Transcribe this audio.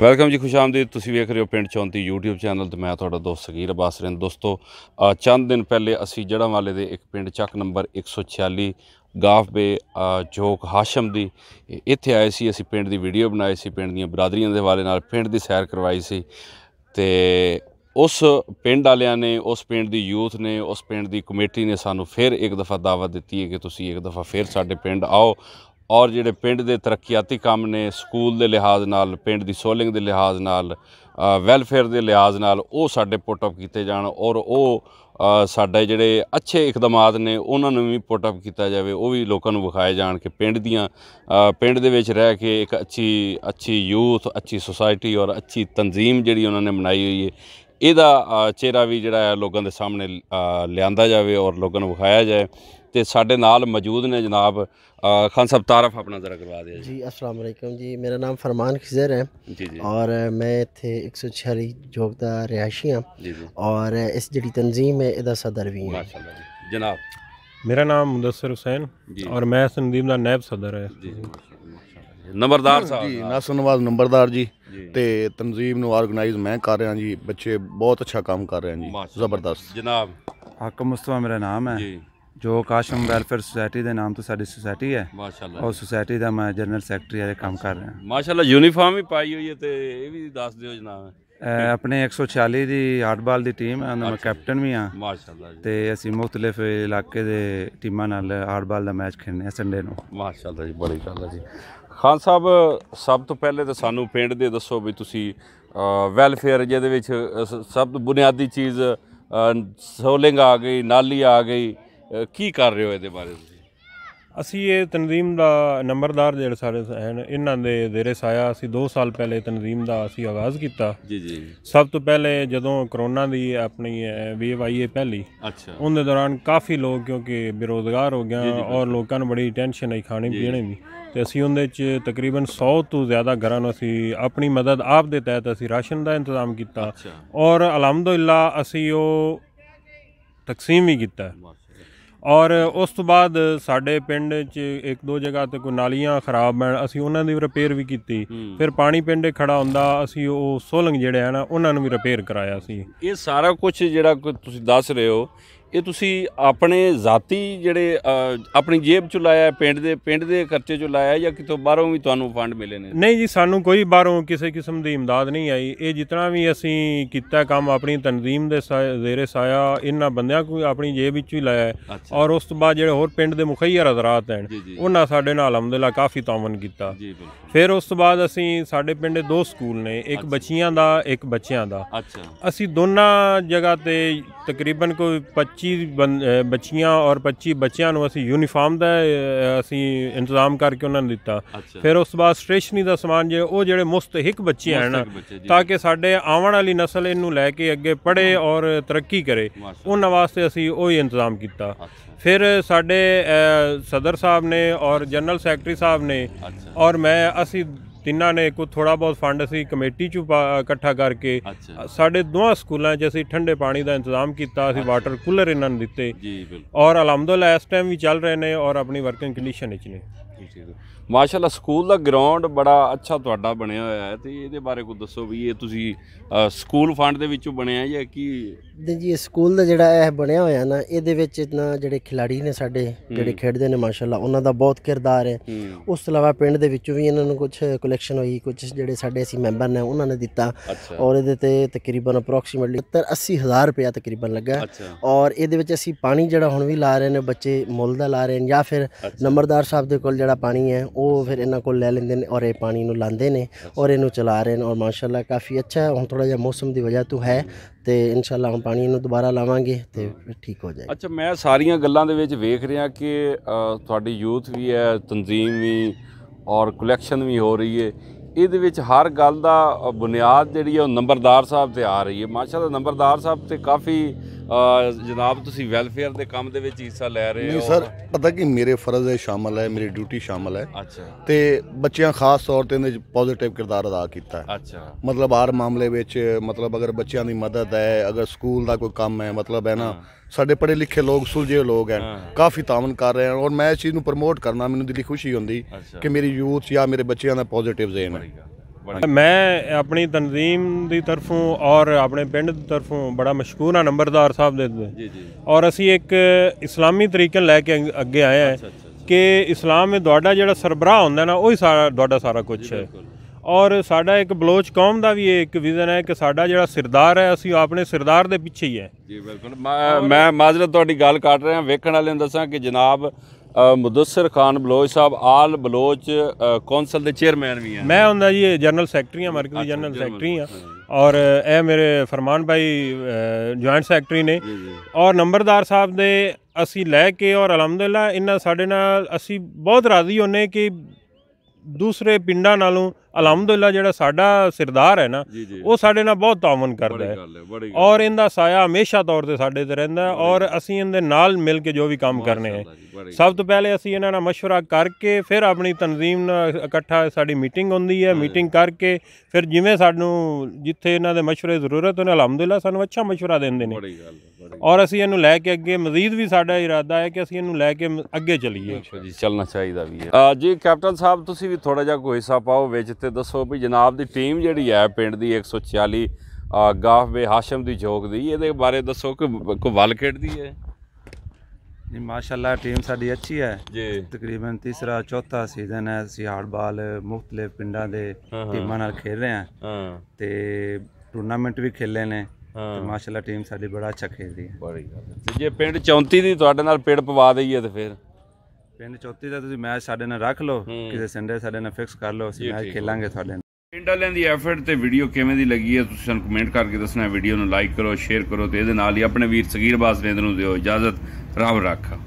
Welcome ਜੀ ਖੁਸ਼ਾਮਦੀਦ ਤੁਸੀਂ ਵੇਖ ਰਹੇ ਹੋ ਪਿੰਡ ਚੌਂਤੀ YouTube ਚੈਨਲ ਤੇ ਮੈਂ ਤੁਹਾਡਾ ਦੋਸਤ ਸਗੀਰ ਅਬਾਸ ਰਿੰਦ ਦੋਸਤੋ ਚੰਦ ਦਿਨ ਪਹਿਲੇ ਅਸੀਂ ਜੜਾਂ ਵਾਲੇ ਦੇ ਇੱਕ ਪਿੰਡ ਚੱਕ ਨੰਬਰ 146 ਗਾਫ ਬੇ ਜੋਕ ਹਾਸ਼ਮ ਦੀ ਇੱਥੇ ਆਏ ਸੀ ਅਸੀਂ ਪਿੰਡ ਦੀ ਵੀਡੀਓ ਬਣਾਈ ਸੀ ਪਿੰਡ ਦੀਆਂ ਬਰਾਦਰੀਆਂ ਦੇ ਵਾਲੇ ਨਾਲ ਪਿੰਡ ਦੀ ਸੈਰ ਕਰਵਾਈ ਸੀ ਤੇ ਉਸ ਪਿੰਡ ਵਾਲਿਆਂ ਨੇ ਉਸ ਪਿੰਡ ਦੀ ਯੂਥ ਨੇ ਉਸ ਪਿੰਡ ਦੀ ਕਮੇਟੀ ਨੇ ਸਾਨੂੰ ਫਿਰ ਇੱਕ ਦਫਾ ਦਾਵਤ ਦਿੱਤੀ ਹੈ ਕਿ ਤੁਸੀਂ ਇੱਕ ਦਫਾ ਫਿਰ ਸਾਡੇ ਪਿੰਡ ਆਓ ਔਰ ਜਿਹੜੇ ਪਿੰਡ ਦੇ ਤਰੱਕੀਆਤੀ ਕੰਮ ਨੇ ਸਕੂਲ ਦੇ ਲਿਹਾਜ਼ ਨਾਲ ਪਿੰਡ ਦੀ ਸੋਲਿੰਗ ਦੇ ਲਿਹਾਜ਼ ਨਾਲ ਵੈਲਫੇਅਰ ਦੇ ਲਿਹਾਜ਼ ਨਾਲ ਉਹ ਸਾਡੇ ਪੁੱਟ ਅਪ ਕੀਤੇ ਜਾਣ ਔਰ ਉਹ ਸਾਡੇ ਜਿਹੜੇ ਅੱਛੇ ਇਕਦਮਾਤ ਨੇ ਉਹਨਾਂ ਨੂੰ ਵੀ ਪੁੱਟ ਅਪ ਕੀਤਾ ਜਾਵੇ ਉਹ ਵੀ ਲੋਕਾਂ ਨੂੰ ਵਿਖਾਏ ਜਾਣ ਕਿ ਪਿੰਡ ਦੀਆਂ ਪਿੰਡ ਦੇ ਵਿੱਚ ਰਹਿ ਕੇ ਇੱਕ ਅੱਛੀ ਅੱਛੀ ਯੂਥ ਅੱਛੀ ਸੁਸਾਇਟੀ ਔਰ ਅੱਛੀ ਤਨਜ਼ੀਮ ਜਿਹੜੀ ਉਹਨਾਂ ਨੇ ਬਣਾਈ ਹੋਈ ਹੈ ਇਹਦਾ ਚਿਹਰਾ ਵੀ ਜਿਹੜਾ ਹੈ ਲੋਕਾਂ ਦੇ ਸਾਹਮਣੇ ਲਿਆਂਦਾ ਜਾਵੇ ਔਰ ਲੋਕਾਂ ਨੂੰ ਵਿਖਾਇਆ ਜਾਏ ਤੇ ਸਾਡੇ ਨਾਲ ਮੌਜੂਦ ਨੇ ਜਨਾਬ ਖਾਨ ਸਾਹਿਬ ਤਾਰਫ ਆਪਣਾ ਜ਼ਰਾ ਕਰਵਾ ਦਿਓ ਜੀ ਅਸਲਾਮ ਅਲੈਕਮ ਜੀ ਮੇਰਾ ਨਾਮ ਫਰਮਾਨ ਖਿਜ਼ਰ ਹੈ ਜੀ ਜੀ ਔਰ ਮੈਂ ਇੱਥੇ 146 ਜੋਗ ਦਾ ਰਿਆਸ਼ੀ ਹਾਂ ਜੀ ਜੀ ਔਰ ਇਸ ਜਿਹੜੀ ਤਨਜ਼ੀਮ ਹੈ ਇਹਦਾ ਸਦਰ ਵੀ ਹਾਂ ਮਾਸ਼ਾਅੱਲਾ ਜੀ ਜਨਾਬ ਮੇਰਾ ਨਾਮ ਮੁਦੱਸਰ ਹੁਸੈਨ ਔਰ ਮੈਂ ਇਸ ਦਾ ਨਾਇਬ ਸਦਰ ਹਾਂ ਜੀ ਨੰਬਰਦਾਰ ਸਾਹਿਬ ਜੀ ਨਾਸਨਵਾਜ਼ ਨੰਬਰਦਾਰ ਜੀ ਤੇ ਤਨਜ਼ੀਮ ਨੂੰ ਆਰਗੇਨਾਈਜ਼ ਮੈਂ ਕਰ ਰਿਹਾ ਜੀ ਬੱਚੇ ਬਹੁਤ ਅੱਛਾ ਕੰਮ ਕਰ ਰਹੇ ਹਨ ਜੀ ਜ਼ਬਰਦਸਤ ਜਨਾਬ ਹਾਕਮ ਮੁਸਤਫਾ ਮੇਰਾ ਨਾਮ ਹੈ ਜੀ ਜੋ ਕਾਸ਼ਮ ਵੈਲਫੇਅਰ ਸੁਸਾਇਟੀ ਦੇ ਨਾਮ ਤੋਂ ਸਾਡੀ ਸੁਸਾਇਟੀ ਹੈ ਮਾਸ਼ਾਅੱਲਾ ਉਹ ਸੁਸਾਇਟੀ ਦਾ ਮੈਂ ਜਨਰਲ ਸੈਕਟਰੀ ਆ ਦੇ ਕੰਮ ਕਰ ਰਿਹਾ ਮਾਸ਼ਾਅੱਲਾ ਯੂਨੀਫਾਰਮ ਵੀ ਪਾਈ ਹੋਈ ਹੈ ਤੇ ਇਹ ਵੀ ਦੱਸ ਦਿਓ ਜਨਾਬ ਆਪਣੇ 146 ਦੀ ਹਾਰਡਬਾਲ ਦੀ ਟੀਮ ਹੈ ਉਹਨਾਂ ਮੈਂ ਕੈਪਟਨ ਵੀ ਆ ਮਾਸ਼ਾਅੱਲਾ ਜੀ ਤੇ ਅਸੀਂ ਮੁxtਲਫ ਇਲਾਕੇ ਦੇ ਟੀਮਾਂ ਨਾਲ ਹਾਰਡਬਾਲ ਦਾ ਮੈਚ ਖੇਡਨੇ ਸੰਡੇ ਨੂੰ ਮਾਸ਼ਾਅੱਲਾ ਜੀ ਬੜੀ ਗੱਲ ਹੈ ਜੀ ਖਾਨ ਸਾਹਿਬ ਸਭ ਤੋਂ ਪਹਿਲੇ ਤਾਂ ਸਾਨੂੰ ਪਿੰਡ ਦੇ ਦੱਸੋ ਵੀ ਤੁਸੀਂ ਵੈਲਫੇਅਰ ਜਿਹਦੇ ਵਿੱਚ ਸਭ ਤੋਂ ਬੁਨਿਆਦੀ ਚੀਜ਼ ਸੋਲਿੰਗ ਆ ਗਈ ਨਾਲੀ ਆ ਗਈ ਕੀ ਕਰ ਰਹੇ ਹੋ ਇਹਦੇ ਬਾਰੇ ਅਸੀਂ ਇਹ ਤਨਜ਼ੀਮ ਦਾ ਨੰਬਰਦਾਰ ਜਿਹੜੇ ਸਾਰੇ ਹਨ ਇਹਨਾਂ ਦੇ ਦੇਰੇ ਸਾਇਆ ਅਸੀਂ 2 ਸਾਲ ਪਹਿਲੇ ਤਨਜ਼ੀਮ ਦਾ ਅਸੀਂ ਆਗਾਜ਼ ਕੀਤਾ ਜੀ ਜੀ ਸਭ ਤੋਂ ਪਹਿਲੇ ਜਦੋਂ ਕਰੋਨਾ ਦੀ ਆਪਣੀ ਵੇਵ ਆਈ ਹੈ ਪਹਿਲੀ ਅੱਛਾ ਉਹਦੇ ਦੌਰਾਨ ਕਾਫੀ ਲੋਕ ਕਿਉਂਕਿ ਬੇਰੋਜ਼ਗਾਰ ਹੋ ਗਏ ਔਰ ਲੋਕਾਂ ਨੂੰ ਬੜੀ ਟੈਨਸ਼ਨ ਆਈ ਖਾਣੇ ਪੀਣੇ ਦੀ ਤੇ ਅਸੀਂ ਉਹਦੇ ਚ ਤਕਰੀਬਨ 100 ਤੋਂ ਜ਼ਿਆਦਾ ਘਰਾਂ ਨੂੰ ਅਸੀਂ ਆਪਣੀ ਮਦਦ ਆਪ ਦੇ ਤਹਿਤ ਅਸੀਂ ਰਾਸ਼ਨ ਦਾ ਇੰਤਜ਼ਾਮ ਕੀਤਾ ਔਰ ਅਲਹਮਦੁਲਿਲਾ ਅਸੀਂ ਉਹ ਤਕਸੀਮ ਵੀ ਕੀਤਾ ਔਰ ਉਸ ਤੋਂ ਬਾਅਦ ਸਾਡੇ ਪਿੰਡ 'ਚ ਇੱਕ ਦੋ ਜਗ੍ਹਾ ਤੇ ਕੋਈ ਨਾਲੀਆਂ ਖਰਾਬ ਮੈਂ ਅਸੀਂ ਉਹਨਾਂ ਦੀ ਰਿਪੇਅਰ ਵੀ ਕੀਤੀ ਫਿਰ ਪਾਣੀ ਪਿੰਡੇ ਖੜਾ ਹੁੰਦਾ ਅਸੀਂ ਉਹ ਸੋਲੰਗ ਜਿਹੜੇ ਹਨ ਉਹਨਾਂ ਨੂੰ ਵੀ ਰਿਪੇਅਰ ਕਰਾਇਆ ਸੀ ਇਹ ਸਾਰਾ ਕੁਝ ਜਿਹੜਾ ਤੁਸੀਂ ਦੱਸ ਰਹੇ ਹੋ ਇਹ ਤੁਸੀਂ ਆਪਣੇ ਜ਼ਾਤੀ ਜਿਹੜੇ ਆਪਣੀ ਜੇਬ ਚ ਲਾਇਆ ਪਿੰਡ ਦੇ ਪਿੰਡ ਦੇ ਖਰਚੇ ਚ ਲਾਇਆ ਜਾਂ ਕਿਤੋਂ ਬਾਹਰੋਂ ਵੀ ਤੁਹਾਨੂੰ ਫੰਡ ਮਿਲੇ ਨੇ ਨਹੀਂ ਜੀ ਸਾਨੂੰ ਕੋਈ ਬਾਹਰੋਂ ਕਿਸੇ ਕਿਸਮ ਦੀ ਇਮਦਾਦ ਨਹੀਂ ਆਈ ਇਹ ਜਿਤਨਾ ਵੀ ਅਸੀਂ ਕੀਤਾ ਕੰਮ ਆਪਣੀ ਤਨਜ਼ੀਮ ਦੇ ਜ਼ੇਰੇ ਸਾਇਆ ਇਹਨਾਂ ਬੰਦਿਆਂ ਕੋਈ ਆਪਣੀ ਜੇਬ ਵਿੱਚ ਹੀ ਲਾਇਆ ਔਰ ਉਸ ਤੋਂ ਬਾਅਦ ਜਿਹੜੇ ਹੋਰ ਪਿੰਡ ਦੇ ਮੁਖਈਰ ਹਜ਼ਰਤ ਹਨ ਉਹਨਾਂ ਸਾਡੇ ਨਾਲ ਅਲਹਮਦੁਲਿਲਾ ਕਾਫੀ ਤਾਵਨ ਕੀਤਾ ਫਿਰ ਉਸ ਤੋਂ ਬਾਅਦ ਅਸੀਂ ਸਾਡੇ ਪਿੰਡ ਦੇ ਦੋ ਸਕੂਲ ਨੇ ਇੱਕ ਬੱਚੀਆਂ ਦਾ ਇੱਕ ਬੱਚਿਆਂ ਦਾ ਅਸੀਂ ਦੋਨਾਂ ਜਗ੍ਹਾ ਤੇ ਤਕਰੀਬਨ ਕੋਈ 25 25 ਬੱਚੀਆਂ ਔਰ 25 ਬੱਚਿਆਂ ਨੂੰ ਅਸੀਂ ਯੂਨੀਫਾਰਮ ਦਾ ਅਸੀਂ ਇੰਤਜ਼ਾਮ ਕਰਕੇ ਉਹਨਾਂ ਨੂੰ ਦਿੱਤਾ ਫਿਰ ਉਸ ਬਾਅਦ ਸਟੇਸ਼ਨਰੀ ਦਾ ਸਮਾਨ ਜੇ ਉਹ ਜਿਹੜੇ ਮੁਸਤਹਿਕ ਬੱਚੇ ਹਨ ਤਾਂ ਕਿ ਸਾਡੇ ਆਉਣ ਵਾਲੀ نسل ਇਹਨੂੰ ਲੈ ਕੇ ਅੱਗੇ ਪੜ੍ਹੇ ਔਰ ਤਰੱਕੀ ਕਰੇ ਉਹਨਾਂ ਵਾਸਤੇ ਅਸੀਂ ਉਹ ਹੀ ਇੰਤਜ਼ਾਮ ਕੀਤਾ ਫਿਰ ਸਾਡੇ ਸਦਰ ਸਾਹਿਬ ਨੇ ਔਰ ਜਨਰਲ ਸੈਕਟਰੀ ਸਾਹਿਬ ਨੇ ਔਰ ਮੈਂ ਅਸੀਂ ਤਿੰਨਾਂ ਨੇ ਕੋ ਥੋੜਾ ਬਹੁਤ ਫੰਡ ਸੀ ਕਮੇਟੀ ਚ ਇਕੱਠਾ ਕਰਕੇ ਸਾਡੇ ਦੋਹਾਂ ਸਕੂਲਾਂ 'ਚ ਅਸੀਂ ਠੰਡੇ ਪਾਣੀ ਦਾ ਇੰਤਜ਼ਾਮ ਕੀਤਾ ਅਸੀਂ ਵਾਟਰ ਕੂਲਰ ਇਹਨਾਂ ਨੂੰ ਦਿੱਤੇ ਜੀ ਬਿਲਕੁਲ ਔਰ ਅਲਹਮਦੁਲਿਲਾ ਇਸ ਟਾਈਮ ਵੀ ਚੱਲ ਰਹੇ ਨੇ ਔਰ ਆਪਣੀ ਵਰਕਿੰਗ ਕੰਡੀਸ਼ਨ ਵਿੱਚ ਨੇ ਮਾਸ਼ਾਅੱਲਾ ਸਕੂਲ ਦਾ ਗਰਾਊਂਡ ਬੜਾ ਅੱਛਾ ਤੁਹਾਡਾ ਬਣਿਆ ਹੋਇਆ ਹੈ ਤੇ ਇਹਦੇ ਬਾਰੇ ਕੁਝ ਦੱਸੋ ਵੀ ਇਹ ਤੁਸੀਂ ਸਕੂਲ ਫੰਡ ਦੇ ਵਿੱਚੋਂ ਬਣਿਆ ਜਾਂ ਕੀ ਜੀ ਇਹ ਸਕੂਲ ਦਾ ਜਿਹੜਾ ਇਹ ਬਣਿਆ ਹੋਇਆ ਨਾ ਇਹਦੇ ਵਿੱਚ ਇਤਨਾ ਜਿਹੜੇ ਖਿਡਾਰੀ ਨੇ ਸਾਡੇ ਜਿਹੜੇ ਖੇਡਦੇ ਨੇ ਮਾਸ਼ਾਅੱਲਾ ਉਹਨਾਂ ਦਾ ਬਹੁਤ ਕਿਰਦਾਰ ਹੈ ਉਸ ਤੋਂ ਇਲਾਵਾ ਪਿੰਡ ਦੇ ਵਿੱਚੋਂ ਵੀ ਇਹਨਾਂ ਨੂੰ ਕੁਝ ਇਲੈਕਸ਼ਨ ਹੋਈ ਕੁਝ ਜਿਹੜੇ ਸਾਡੇ ਅਸੀਂ ਮੈਂਬਰ ਨੇ ਉਹਨਾਂ ਨੇ ਦਿੱਤਾ ਔਰ ਇਹਦੇ ਤੇ ਤਕਰੀਬਨ ਅਪਰੋਕਸੀਮੇਟਲੀ 70 80000 ਰੁਪਿਆ ਤਕਰੀਬਨ ਲੱਗਾ ਔਰ ਇਹਦੇ ਵਿੱਚ ਅਸੀਂ ਪਾਣੀ ਜਿਹੜਾ ਹੁਣ ਵੀ ਲਾ ਰਹੇ ਨੇ ਬੱਚੇ ਮੁੱਲ ਦਾ ਲਾ ਰਹੇ ਨੇ ਜਾਂ ਫਿਰ ਨੰਬਰਦਾਰ ਸਾਹਿਬ ਦੇ ਕੋਲ ਜਿਹੜਾ ਪਾਣੀ ਹੈ ਉਹ ਫਿਰ ਇਹਨਾਂ ਕੋਲ ਲੈ ਲੈਂਦੇ ਨੇ ਔਰ ਇਹ ਪਾਣੀ ਨੂੰ ਲਾਂਦੇ ਨੇ ਔਰ ਇਹਨੂੰ ਚਲਾ ਰਹੇ ਨੇ ਔਰ ਮਾਸ਼ਾਅੱਲਾ ਕਾਫੀ ਅੱਛਾ ਹੈ ਹੁਣ ਥੋੜਾ ਜਿਹਾ ਮੌਸਮ ਦੀ ਵਜ੍ਹਾ ਤੋਂ ਹੈ ਤੇ ਇਨਸ਼ਾਅੱਲਾ ਹੁਣ ਪਾਣੀ ਨੂੰ ਦੁਬਾਰਾ ਲਾਵਾਂਗੇ ਤੇ ਠੀਕ ਹੋ ਜਾਏਗਾ ਅੱਛਾ ਮੈਂ ਸਾਰੀਆਂ ਗੱਲਾਂ ਦੇ ਵਿੱਚ ਵੇਖ ਰਿਹਾ ਕਿ ਤੁਹਾਡੀ ਯੂਥ ਵੀ ਹੈ ਤਨਜ਼ੀਮ ਵੀ ਔਰ ਕਲੈਕਸ਼ਨ ਵੀ ਹੋ ਰਹੀ ਹੈ ਇਹਦੇ ਵਿੱਚ ਹਰ ਗੱਲ ਦਾ ਬੁਨਿਆਦ ਜਿਹੜੀ ਹੈ ਉਹ ਨੰਬਰਦਾਰ ਸਾਹਿਬ ਤੇ ਆ ਰਹੀ ਹੈ ਮਾਸ਼ਾਅੱਲਾ ਨੰਬਰਦਾਰ ਸਾਹਿਬ ਤੇ ਕਾਫੀ ਜਨਾਬ ਤੁਸੀਂ ਵੈਲਫੇਅਰ ਦੇ ਕੰਮ ਦੇ ਵਿੱਚ ਹਿੱਸਾ ਲੈ ਰਹੇ ਹੋ ਨਹੀਂ ਸਰ ਪਤਾ ਕਿ ਮੇਰੇ ਫਰਜ਼ ਹੈ ਸ਼ਾਮਲ ਹੈ ਮੇਰੀ ਡਿਊਟੀ ਸ਼ਾਮਲ ਹੈ ਅੱਛਾ ਤੇ ਬੱਚਿਆਂ ਖਾਸ ਤੌਰ ਤੇ ਇਹਦੇ ਪੋਜ਼ਿਟਿਵ ਕਿਰਦਾਰ ਅਦਾ ਕੀਤਾ ਹੈ ਅੱਛਾ ਮਤਲਬ ਹਰ ਮਾਮਲੇ ਵਿੱਚ ਮਤਲਬ ਅਗਰ ਬੱਚਿਆਂ ਦੀ ਮਦਦ ਹੈ ਅਗਰ ਸਕੂਲ ਦਾ ਕੋਈ ਕੰਮ ਹੈ ਮਤਲਬ ਹੈ ਨਾ ਸਾਡੇ ਪੜੇ ਲਿਖੇ ਲੋਕ ਸੁਲਝੇ ਲੋਕ ਹਨ ਕਾਫੀ ਤਾਮਨ ਕਰ ਰਹੇ ਹਨ ਔਰ ਮੈਂ ਇਸ ਚੀਜ਼ ਨੂੰ ਪ੍ਰਮੋਟ ਕਰਨਾ ਮੈਨੂੰ ਦਿਲੀ ਖੁਸ਼ੀ ਹੁੰਦੀ ਕਿ ਮੇਰੀ ਯੂਥ ਜਾਂ ਮੇਰੇ ਬੱਚਿਆਂ ਦਾ ਪੋਜ਼ਿਟਿਵ ਜ਼ੇਨ ਹੈ ਮੈਂ ਆਪਣੀ ਤਨਜ਼ੀਮ ਦੀ ਤਰਫੋਂ ਔਰ ਆਪਣੇ ਪਿੰਡ ਦੀ ਤਰਫੋਂ ਬੜਾ ਮਸ਼ਕੂਰ ਆ ਨੰਬਰਦਾਰ ਸਾਹਿਬ ਦੇ ਜੀ ਜੀ ਔਰ ਅਸੀਂ ਇੱਕ ਇਸਲਾਮੀ ਤਰੀਕੇ ਲੈ ਕੇ ਅੱਗੇ ਆਏ ਆ ਕਿ ਇਸਲਾਮ ਵਿੱਚ ਤੁਹਾਡਾ ਜਿਹੜਾ ਸਰਬਰਾਹ ਹੁੰਦਾ ਨਾ ਉਹ ਹੀ ਸਾਰਾ ਤੁਹਾਡਾ ਸਾਰਾ ਕੁਝ ਹੈ ਔਰ ਸਾਡਾ ਇੱਕ ਬਲੋਚ ਕੌਮ ਦਾ ਵੀ ਇਹ ਇੱਕ ਵਿਜ਼ਨ ਹੈ ਕਿ ਸਾਡਾ ਜਿਹੜਾ ਸਰਦਾਰ ਹੈ ਅਸੀਂ ਆਪਣੇ ਸਰਦਾਰ ਦੇ ਪਿੱਛੇ ਹੀ ਹੈ ਜੀ ਬਿਲਕੁਲ ਮੈਂ ਮਾਜ਼ਰਤ ਤੁਹਾਡੀ ਗੱਲ ਕੱਟ ਰਿਹਾ ਵੇਖਣ ਵਾਲਿਆਂ ਨੂੰ ਦੱਸਾਂ ਕਿ ਜਨਾਬ ਮੁਦੱਸਰ ਖਾਨ ਬਲੋਚ ਸਾਹਿਬ ਆਲ ਬਲੋਚ ਕੌਂਸਲ ਦੇ ਚੇਅਰਮੈਨ ਵੀ ਆ ਮੈਂ ਹੁੰਦਾ ਜੀ ਜਨਰਲ ਸੈਕਟਰੀ ਆ ਮਰਕਜ਼ ਦੀ ਜਨਰਲ ਸੈਕਟਰੀ ਆ ਔਰ ਇਹ ਮੇਰੇ ਫਰਮਾਨ ਭਾਈ ਜੁਆਇੰਟ ਸੈਕਟਰੀ ਨੇ ਔਰ ਨੰਬਰਦਾਰ ਸਾਹਿਬ ਦੇ ਅਸੀਂ ਲੈ ਕੇ ਔਰ ਅਲਹਮਦੁਲਿਲਾ ਇਹਨਾਂ ਸਾਡੇ ਨਾਲ ਅਸੀਂ ਬਹੁਤ ਰਾਜ਼ੀ ਹੋਨੇ ਕਿ ਦੂਸਰੇ ਪਿੰਡਾਂ ਨਾਲੋਂ ਅਲਹਮਦੁਲਿਲਾ ਜਿਹੜਾ ਸਾਡਾ ਸਰਦਾਰ ਹੈ ਨਾ ਉਹ ਸਾਡੇ ਨਾਲ ਬਹੁਤ ਤਾਮਨ ਕਰਦਾ ਹੈ ਔਰ ਇਹਦਾ ਸਾਇਆ ਹਮੇਸ਼ਾ ਤੌਰ ਤੇ ਸਾਡੇ ਤੇ ਰਹਿੰਦਾ ਔਰ ਅਸੀਂ ਇਹਦੇ ਨਾਲ ਮਿਲ ਕੇ ਜੋ ਵੀ ਕੰਮ ਕਰਨੇ ਹੈ ਸਭ ਤੋਂ ਪਹਿਲੇ ਅਸੀਂ ਇਹਨਾਂ ਨਾਲ مشورہ ਕਰਕੇ ਫਿਰ ਆਪਣੀ ਤਨਜ਼ੀਮ ਨਾਲ ਇਕੱਠਾ ਸਾਡੀ ਮੀਟਿੰਗ ਹੁੰਦੀ ਹੈ ਮੀਟਿੰਗ ਕਰਕੇ ਫਿਰ ਜਿਵੇਂ ਸਾਨੂੰ ਜਿੱਥੇ ਇਹਨਾਂ ਦੇ مشورے ਜ਼ਰੂਰਤ ਉਹਨਾਂ ਅਲਹਮਦੁਲਿਲਾ ਸਾਨੂੰ ਅੱਛਾ مشورہ ਦਿੰਦੇ ਨੇ ਔਰ ਅਸੀਂ ਇਹਨੂੰ ਲੈ ਕੇ ਅੱਗੇ ਮਜ਼ੀਦ ਵੀ ਸਾਡਾ ਇਰਾਦਾ ਹੈ ਕਿ ਅਸੀਂ ਇਹਨੂੰ ਲੈ ਕੇ ਅੱਗੇ ਚੱਲੀਏ ਜੀ ਚੱਲਣਾ ਚਾਹੀਦਾ ਵੀ ਹੈ ਜੀ ਕੈਪਟਨ ਸਾਹਿਬ ਤੁਸੀਂ ਵੀ ਥੋੜਾ ਜਿਹਾ ਕੋਈ ਹਿੱਸਾ ਪਾਓ ਵਿੱਚ ਤੇ ਦੱਸੋ ਵੀ ਜਨਾਬ ਦੀ ਟੀਮ ਜਿਹੜੀ ਹੈ ਪਿੰਡ ਦੀ 146 ਗਾਫ ਬੇ ਹਾਸ਼ਮ ਦੀ ਜੋਗ ਦੀ ਇਹਦੇ ਬਾਰੇ ਦੱਸੋ ਕਿ ਕੋ ਵੱਲ ਖੇਡਦੀ ਹੈ ਜੀ ਮਾਸ਼ਾਅੱਲਾ ਟੀਮ ਸਾਡੀ ਅੱਛੀ ਹੈ ਜੀ ਤਕਰੀਬਨ ਤੀਸਰਾ ਚੌਥਾ ਸੀਜ਼ਨ ਹੈ ਅਸੀਂ ਹਾਰਡਬਾਲ ਮੁਖਤਲਿਫ ਪਿੰਡਾਂ ਦੇ ਟੀਮਾਂ ਨਾਲ ਖੇਡ ਰਹੇ ਹਾਂ ਤੇ ਟੂਰਨਾਮੈਂਟ ਵੀ ਖੇਲੇ ਨੇ ਤੇ ਮਾਸ਼ਾਅੱਲਾ ਟੀਮ ਸਾਡੀ ਬੜਾ ਅੱਛਾ ਖੇਡਦੀ ਹੈ ਬੜੀ ਗੱਲ ਹੈ। ਤੇ ਜੇ ਪਿੰਡ 34 ਦੀ ਤੁਹਾਡੇ ਨਾਲ ਪਿੰਡ ਪਵਾ ਦਈਏ ਤੇ ਫਿਰ ਪਿੰਡ 34 ਦਾ ਤੁਸੀਂ ਮੈਚ ਸਾਡੇ ਨਾਲ ਰੱਖ ਲਓ ਕਿਸੇ ਸੰਡੇ ਸਾਡੇ ਨਾਲ ਫਿਕਸ ਕਰ ਲਓ ਅਸੀਂ ਮੈਚ ਖੇਲਾਂਗੇ ਤੁਹਾਡੇ ਨਾਲ ਪਿੰਡ ਵਾਲਿਆਂ ਦੀ ਐਫਰਟ ਤੇ ਵੀਡੀਓ ਕਿਵੇਂ ਦੀ ਲੱਗੀ ਹੈ ਤੁਸੀਂ ਸਾਨੂੰ ਕਮੈਂਟ ਕਰਕੇ ਦੱਸਣਾ ਵੀਡੀਓ ਨੂੰ ਲਾਈਕ ਕਰੋ ਸ਼ੇਅਰ ਕਰੋ ਤੇ ਇਹਦੇ ਨਾਲ ਹੀ ਆਪਣੇ ਵੀਰ ਸਗੀਰ ਬਾਸ ਨੂੰ ਦਿਓ ਇਜਾਜ਼ਤ ਰੱਬ ਰਾਖਾ